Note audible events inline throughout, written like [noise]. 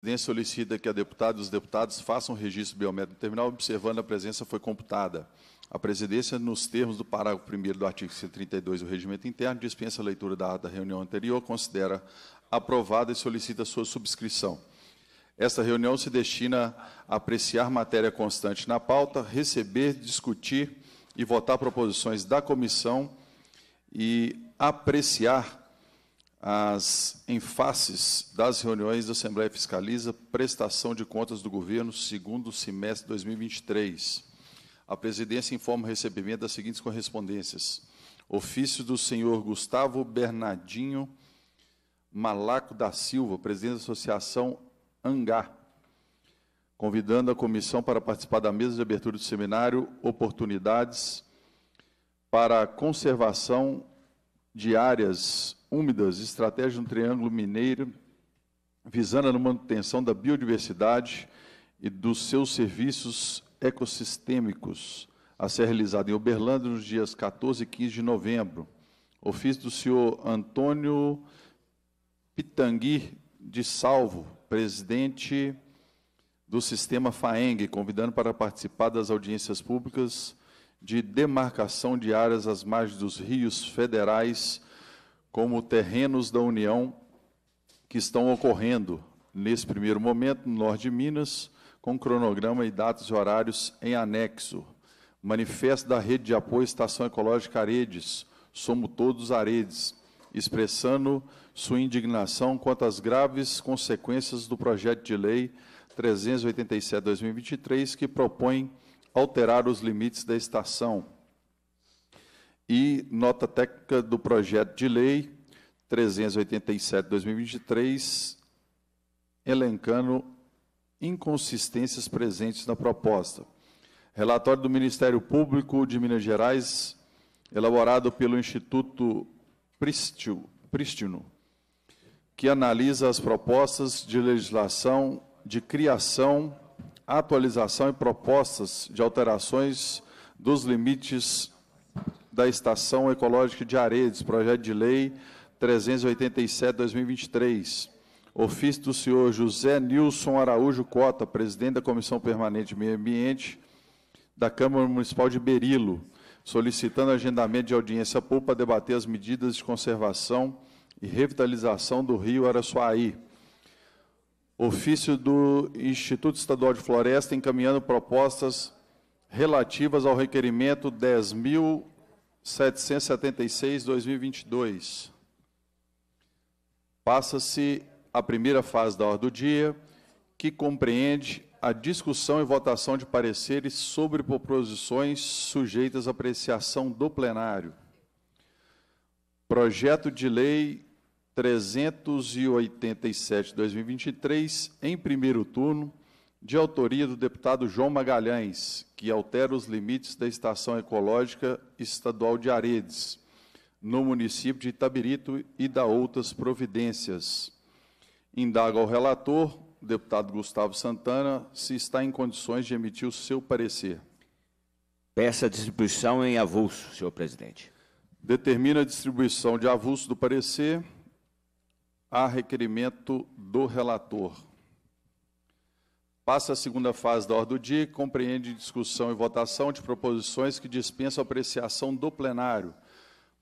presidência solicita que a deputada e os deputados façam registro biométrico no terminal, observando a presença foi computada. A presidência, nos termos do parágrafo 1 do artigo 132 do Regimento Interno, dispensa a leitura da ata da reunião anterior, considera aprovada e solicita sua subscrição. Esta reunião se destina a apreciar matéria constante na pauta, receber, discutir e votar proposições da comissão e apreciar as enfaces das reuniões da Assembleia Fiscaliza prestação de contas do governo segundo semestre de 2023. A presidência informa o recebimento das seguintes correspondências. Ofício do senhor Gustavo Bernardinho Malaco da Silva, presidente da Associação Angá, convidando a comissão para participar da mesa de abertura do seminário Oportunidades para a Conservação de Áreas úmidas, estratégia no Triângulo Mineiro, visando a manutenção da biodiversidade e dos seus serviços ecossistêmicos, a ser realizada em Uberlândia nos dias 14 e 15 de novembro. Ofício do senhor Antônio Pitangui de Salvo, presidente do sistema FAENG, convidando para participar das audiências públicas de demarcação de áreas às margens dos rios federais como terrenos da União que estão ocorrendo nesse primeiro momento no norte de Minas, com cronograma e datas e horários em anexo. Manifesto da Rede de Apoio Estação Ecológica Aredes, somos todos Aredes, expressando sua indignação quanto às graves consequências do projeto de lei 387-2023, que propõe alterar os limites da estação e nota técnica do projeto de lei 387/2023 elencando inconsistências presentes na proposta. Relatório do Ministério Público de Minas Gerais, elaborado pelo Instituto Pristino, que analisa as propostas de legislação de criação, atualização e propostas de alterações dos limites da Estação Ecológica de Aredes, projeto de lei 387-2023. Ofício do senhor José Nilson Araújo Cota, presidente da Comissão Permanente de Meio Ambiente da Câmara Municipal de Berilo, solicitando agendamento de audiência pública para debater as medidas de conservação e revitalização do rio Araçuaí. Ofício do Instituto Estadual de Floresta encaminhando propostas relativas ao requerimento 10.000 776-2022. Passa-se a primeira fase da ordem do dia, que compreende a discussão e votação de pareceres sobre proposições sujeitas à apreciação do plenário. Projeto de Lei 387-2023, em primeiro turno, de autoria do deputado João Magalhães, que altera os limites da Estação Ecológica Estadual de Aredes, no município de Itabirito e da outras providências. Indaga ao relator, deputado Gustavo Santana, se está em condições de emitir o seu parecer. Peça a distribuição em avulso, senhor presidente. Determina a distribuição de avulso do parecer a requerimento do relator. Passa a segunda fase da ordem do dia, que compreende discussão e votação de proposições que dispensam apreciação do plenário.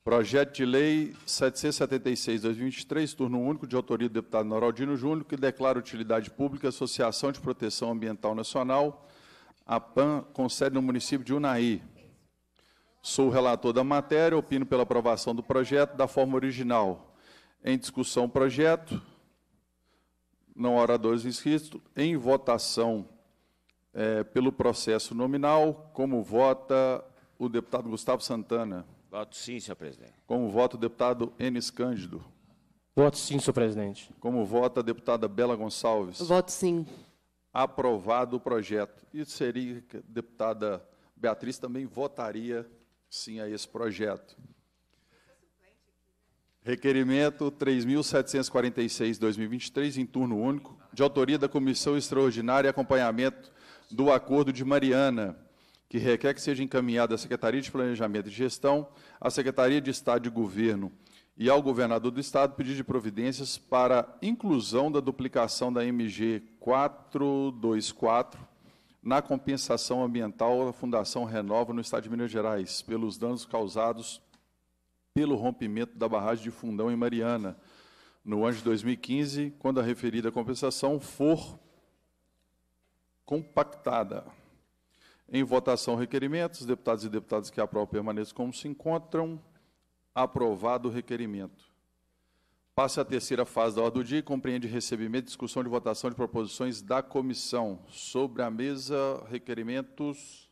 Projeto de Lei 776-2023, turno único, de autoria do deputado Noraldino Júnior, que declara utilidade pública a Associação de Proteção Ambiental Nacional, a PAN, com sede no município de Unai. Sou o relator da matéria, opino pela aprovação do projeto da forma original. Em discussão, projeto não oradores inscritos, em votação é, pelo processo nominal, como vota o deputado Gustavo Santana. Voto sim, senhor presidente. Como vota o deputado Enes Cândido. Voto sim, senhor presidente. Como vota a deputada Bela Gonçalves. Voto sim. Aprovado o projeto. E seria que a deputada Beatriz também votaria sim a esse projeto. Requerimento 3.746-2023, em turno único, de autoria da Comissão Extraordinária e Acompanhamento do Acordo de Mariana, que requer que seja encaminhada à Secretaria de Planejamento e Gestão, à Secretaria de Estado de Governo e ao Governador do Estado pedido de providências para inclusão da duplicação da MG 424 na compensação ambiental da Fundação Renova no Estado de Minas Gerais, pelos danos causados pelo rompimento da barragem de Fundão em Mariana, no ano de 2015, quando a referida compensação for compactada. Em votação, requerimentos. Deputados e deputadas que aprovam permaneçam como se encontram. Aprovado o requerimento. Passa a terceira fase da ordem do dia e compreende recebimento, discussão de votação de proposições da comissão. Sobre a mesa, requerimentos.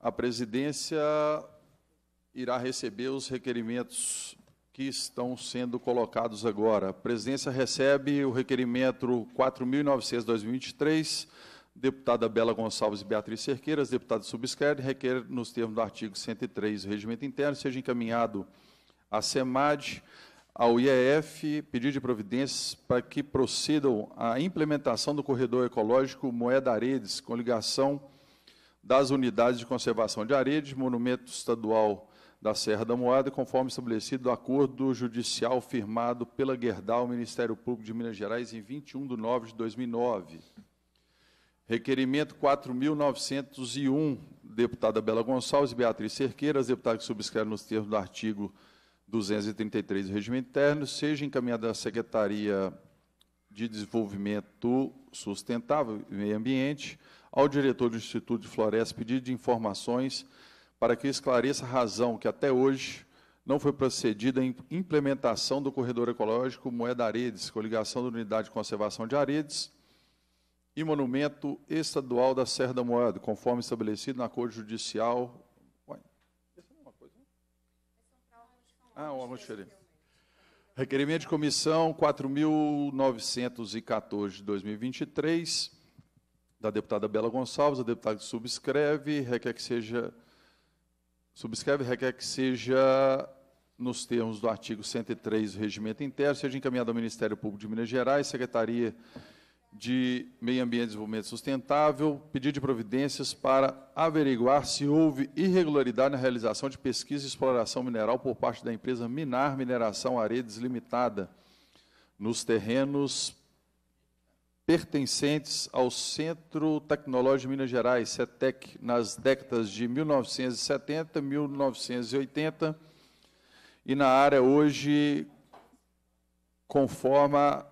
a presidência irá receber os requerimentos que estão sendo colocados agora. A presidência recebe o requerimento 4.900-2023, deputada Bela Gonçalves e Beatriz Cerqueiras, deputada subscreve, requer, nos termos do artigo 103 do Regimento Interno, seja encaminhado à SEMAD, ao IEF, pedido de providências para que procedam à implementação do corredor ecológico Moeda Aredes, com ligação das unidades de conservação de areia monumento estadual da Serra da Moada, conforme estabelecido o acordo judicial firmado pela Guerdal, Ministério Público de Minas Gerais, em 21 de nove de 2009. Requerimento 4.901, deputada Bela Gonçalves e Beatriz Cerqueira, as deputadas que subscrevem nos termos do artigo 233 do Regimento Interno, seja encaminhada à Secretaria de Desenvolvimento Sustentável e Meio Ambiente ao diretor do Instituto de Floresta pedido de informações para que esclareça a razão que até hoje não foi procedida em implementação do corredor ecológico Moeda Aredes, coligação da Unidade de Conservação de Aredes e Monumento Estadual da Serra da Moeda, conforme estabelecido na Corte Judicial. Ué, essa é uma coisa? É ah, o arroz Requerimento de comissão 4.914 de 2023, da deputada Bela Gonçalves, a deputada que subscreve, requer que seja, subscreve, requer que seja, nos termos do artigo 103 do regimento interno, seja encaminhado ao Ministério Público de Minas Gerais, Secretaria de Meio Ambiente e Desenvolvimento Sustentável, pedido de providências para averiguar se houve irregularidade na realização de pesquisa e exploração mineral por parte da empresa Minar Mineração Aredes Limitada, nos terrenos pertencentes ao Centro Tecnológico de Minas Gerais, CETEC, nas décadas de 1970, 1980, e na área hoje conforma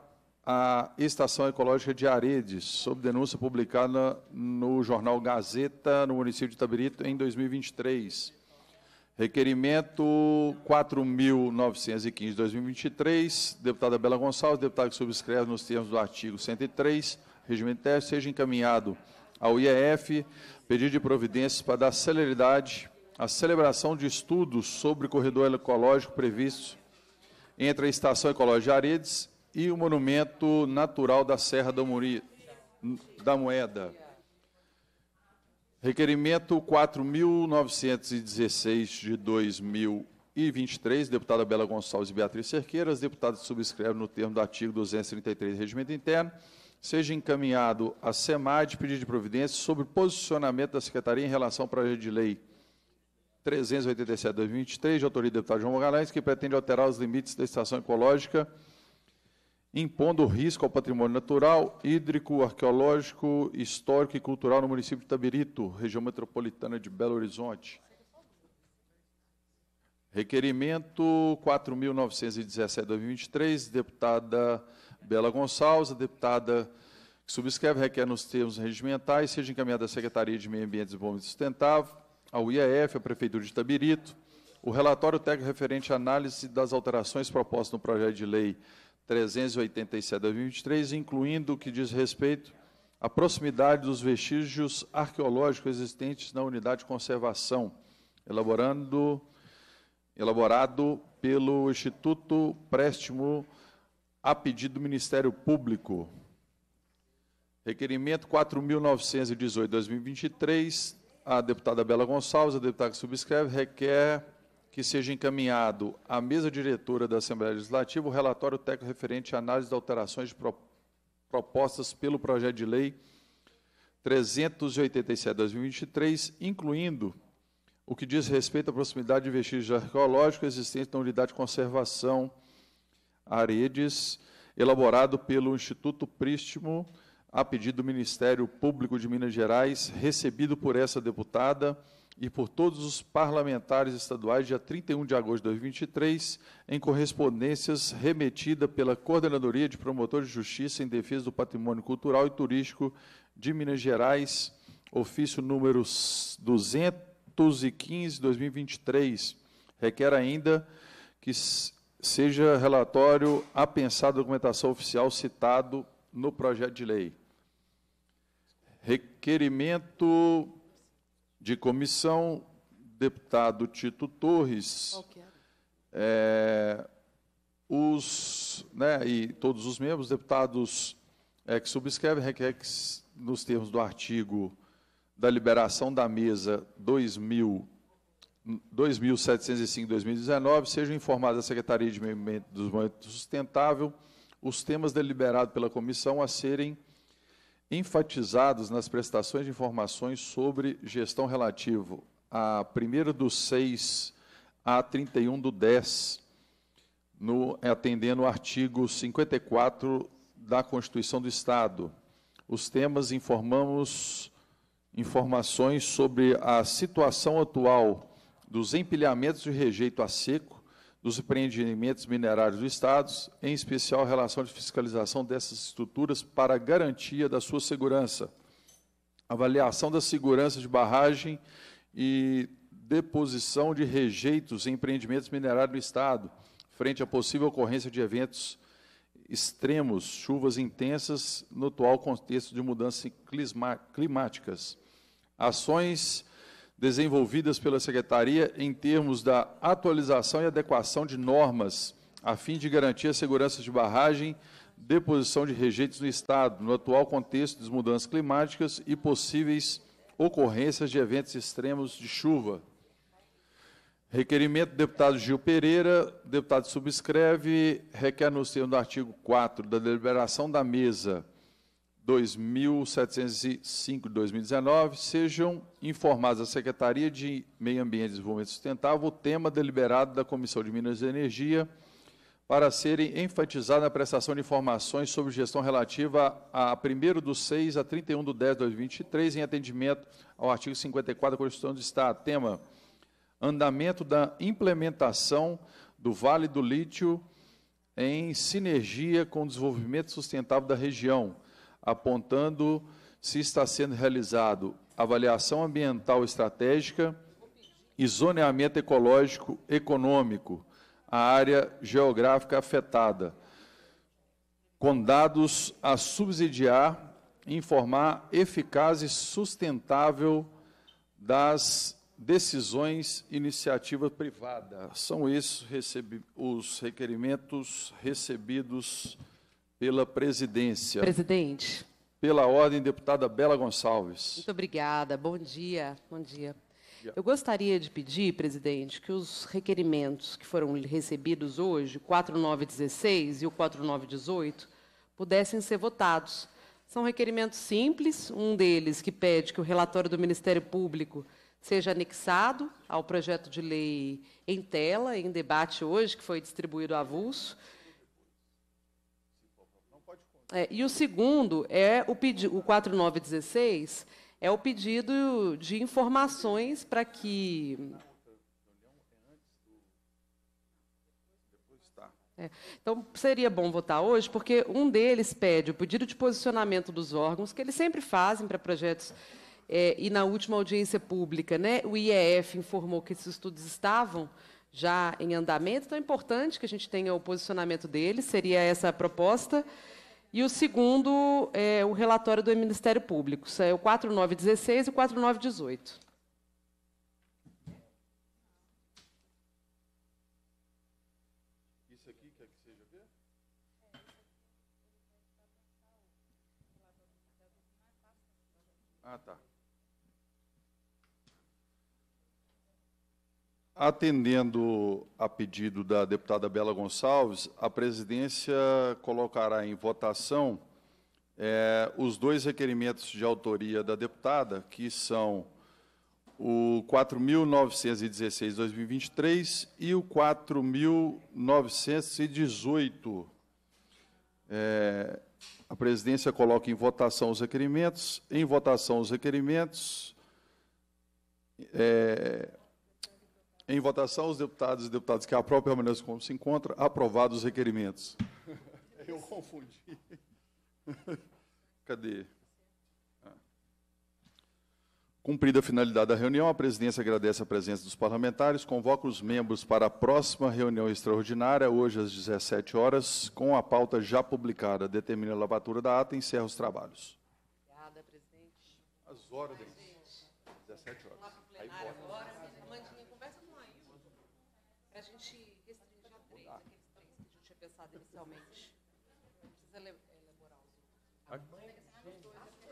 a Estação Ecológica de Aredes, sob denúncia publicada no jornal Gazeta, no município de Itabirito, em 2023. Requerimento 4.915 2023, deputada Bela Gonçalves, deputado que subscreve nos termos do artigo 103, regimento teste, seja encaminhado ao IEF, pedido de providências para dar celeridade à celebração de estudos sobre corredor ecológico previsto entre a Estação Ecológica de Aredes e o Monumento Natural da Serra da, Muri, da Moeda. Requerimento 4.916 de 2023, deputada Bela Gonçalves e Beatriz Cerqueiras, deputadas subscreve no termo do artigo 233 do Regimento Interno, seja encaminhado à SEMAD pedido de providência sobre posicionamento da Secretaria em relação ao projeto de lei 387-2023, de autoria do deputado João Magalhães, que pretende alterar os limites da estação ecológica impondo risco ao patrimônio natural, hídrico, arqueológico, histórico e cultural no município de Tabirito, região metropolitana de Belo Horizonte. Requerimento 4.917-2023, deputada Bela Gonçalves, deputada que subscreve, requer nos termos regimentais, seja encaminhada à Secretaria de Meio Ambiente e Desenvolvimento Sustentável, ao IEF, à Prefeitura de Tabirito, o relatório técnico referente à análise das alterações propostas no projeto de lei 387 2023 incluindo o que diz respeito à proximidade dos vestígios arqueológicos existentes na unidade de conservação, elaborando, elaborado pelo Instituto Préstimo a pedido do Ministério Público. Requerimento 4.918-2023, a deputada Bela Gonçalves, a deputada que subscreve, requer que seja encaminhado à mesa diretora da Assembleia Legislativa o relatório técnico referente à análise de alterações de propostas pelo projeto de lei 387/2023, incluindo o que diz respeito à proximidade de vestígios arqueológicos existentes na unidade de conservação Aredes, elaborado pelo Instituto Prístimo a pedido do Ministério Público de Minas Gerais, recebido por essa deputada e por todos os parlamentares estaduais, dia 31 de agosto de 2023, em correspondências remetida pela Coordenadoria de Promotores de Justiça em Defesa do Patrimônio Cultural e Turístico de Minas Gerais, ofício número 215, 2023. Requer ainda que seja relatório apensado a documentação oficial citado no projeto de lei. Requerimento de comissão, deputado Tito Torres, é, os, né, e todos os membros, deputados é, que subscrevem, é, é, nos termos do artigo da liberação da mesa 2000, 2705-2019, sejam informados à Secretaria de Meio Ambiente do Desenvolvimento Sustentável os temas deliberados pela comissão a serem enfatizados nas prestações de informações sobre gestão relativo a 1 do 6 a 31 do 10, no, atendendo o artigo 54 da Constituição do Estado. Os temas informamos informações sobre a situação atual dos empilhamentos de rejeito a seco, dos empreendimentos minerários do Estado, em especial a relação de fiscalização dessas estruturas para garantia da sua segurança, avaliação da segurança de barragem e deposição de rejeitos em empreendimentos minerários do Estado, frente à possível ocorrência de eventos extremos, chuvas intensas, no atual contexto de mudanças climáticas. Ações desenvolvidas pela Secretaria em termos da atualização e adequação de normas, a fim de garantir a segurança de barragem, deposição de rejeitos no Estado, no atual contexto das mudanças climáticas e possíveis ocorrências de eventos extremos de chuva. Requerimento do deputado Gil Pereira, deputado subscreve, requer no termos do artigo 4 da deliberação da mesa 2705 de 2019 sejam informados à Secretaria de Meio Ambiente e Desenvolvimento Sustentável o tema deliberado da Comissão de Minas e Energia para serem enfatizados na prestação de informações sobre gestão relativa a 1 do 6 a 31 do 10 de 2023, em atendimento ao artigo 54 da Constituição do Estado. Tema: andamento da implementação do Vale do Lítio em sinergia com o desenvolvimento sustentável da região apontando se está sendo realizado avaliação ambiental estratégica e zoneamento ecológico econômico, a área geográfica afetada, com dados a subsidiar informar eficaz e sustentável das decisões iniciativa privada. São esses os requerimentos recebidos pela presidência. Presidente. Pela ordem, deputada Bela Gonçalves. Muito obrigada. Bom dia. Bom dia. Eu gostaria de pedir, presidente, que os requerimentos que foram recebidos hoje, 4916 e o 4918, pudessem ser votados. São requerimentos simples, um deles que pede que o relatório do Ministério Público seja anexado ao projeto de lei em tela, em debate hoje, que foi distribuído avulso, é, e o segundo é o o 4916 é o pedido de informações para que É. Então, seria bom votar hoje, porque um deles pede o pedido de posicionamento dos órgãos, que eles sempre fazem para projetos. É, e na última audiência pública, né, o IEF informou que esses estudos estavam já em andamento, então é importante que a gente tenha o posicionamento deles, seria essa a proposta. E o segundo é o relatório do Ministério Público, isso é o 4916 e 4918. Isso aqui quer que seja ver? Ah, tá. Atendendo a pedido da deputada Bela Gonçalves, a presidência colocará em votação é, os dois requerimentos de autoria da deputada, que são o 4.916-2023 e o 4.918. É, a presidência coloca em votação os requerimentos. Em votação os requerimentos. É, em votação, os deputados e deputadas que própria permaneçam como se encontra. Aprovados os requerimentos. [laughs] Eu confundi. [laughs] Cadê? Ah. Cumprida a finalidade da reunião, a presidência agradece a presença dos parlamentares, convoca os membros para a próxima reunião extraordinária, hoje às 17 horas, com a pauta já publicada. Determina a lavatura da ata e encerra os trabalhos. Obrigada, presidente. As ordens. 17 horas. Aí